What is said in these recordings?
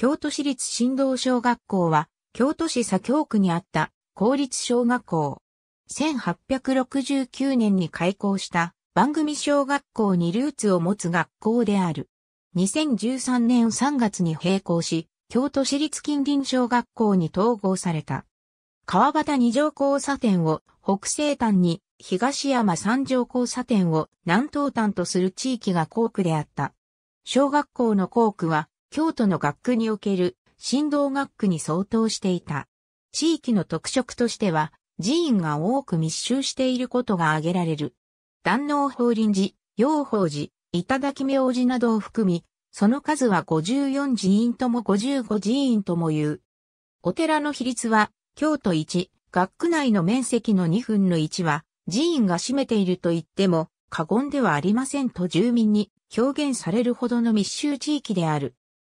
京都市立新道小学校は、京都市左京区にあった公立小学校。1869年に開校した番組小学校にルーツを持つ学校である。2013年3月に閉校し、京都市立近隣小学校に統合された。川端二条交差点を北西端に東山三条交差点を南東端とする地域が校区であった。小学校の校区は京都の学区における振動学区に相当していた。地域の特色としては、寺院が多く密集していることが挙げられる。壇能法輪寺、養法寺、頂明寺などを含み、その数は54寺院とも55寺院とも言う。お寺の比率は、京都1、学区内の面積の2分の1は、寺院が占めていると言っても、過言ではありませんと住民に表現されるほどの密集地域である。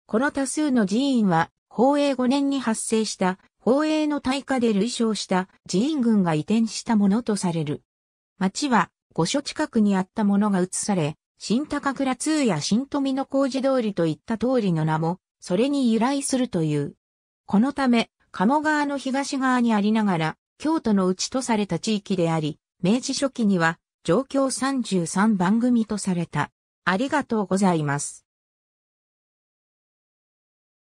この多数の寺院は、宝永5年に発生した宝永の大火で累傷した寺院群が移転したものとされる。町は御所近くにあったものが移され、新高倉通や新富の工事通りといった通りの名も、それに由来するという。このため、鴨川の東側にありながら、京都の内とされた地域であり、明治初期には、状況33番組とされた。ありがとうございます。